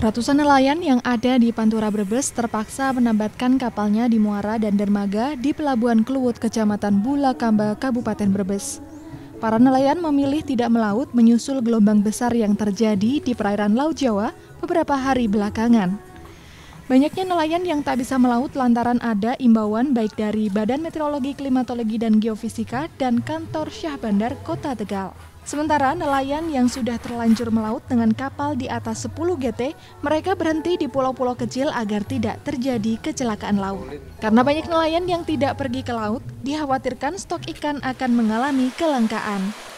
Ratusan nelayan yang ada di Pantura Brebes terpaksa menambatkan kapalnya di muara dan dermaga di Pelabuhan Kluwut, Kecamatan Bulakamba, Kabupaten Brebes. Para nelayan memilih tidak melaut menyusul gelombang besar yang terjadi di perairan Laut Jawa beberapa hari belakangan. Banyaknya nelayan yang tak bisa melaut lantaran ada imbauan baik dari Badan Meteorologi, Klimatologi, dan Geofisika dan kantor Syah Bandar Kota Tegal. Sementara nelayan yang sudah terlanjur melaut dengan kapal di atas 10 GT, mereka berhenti di pulau-pulau kecil agar tidak terjadi kecelakaan laut. Karena banyak nelayan yang tidak pergi ke laut, dikhawatirkan stok ikan akan mengalami kelangkaan.